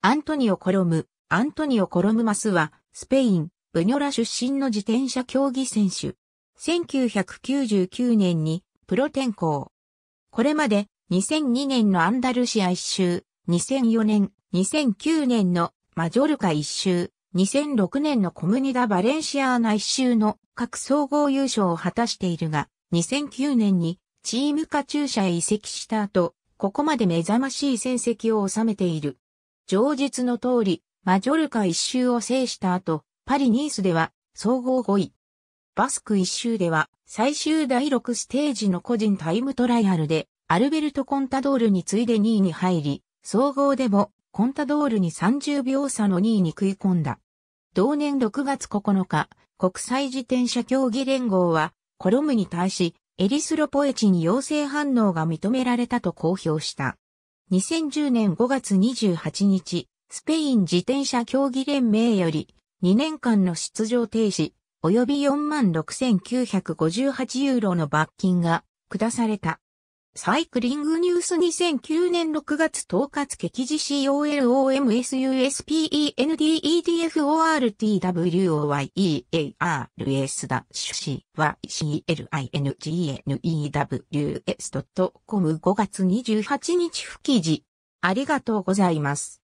アントニオ・コロム、アントニオ・コロムマスは、スペイン、ブニョラ出身の自転車競技選手。1999年に、プロ転向。これまで、2002年のアンダルシア一周、2004年、2009年のマジョルカ一周、2006年のコムニダ・バレンシアーナ一周の各総合優勝を果たしているが、2009年にチームカチューシャへ移籍した後、ここまで目覚ましい戦績を収めている。上述の通り、マジョルカ一周を制した後、パリ・ニースでは総合5位。バスク一周では最終第6ステージの個人タイムトライアルでアルベルト・コンタドールに次いで2位に入り、総合でもコンタドールに30秒差の2位に食い込んだ。同年6月9日、国際自転車競技連合はコロムに対しエリスロポエチに陽性反応が認められたと公表した。2010年5月28日、スペイン自転車競技連盟より2年間の出場停止、及び46,958ユーロの罰金が下された。サイクリングニュース2009年6月10日付記事 COLOMSUSPENDED fortworyears-cylnews.com g n 5月28日不記事。ありがとうございます。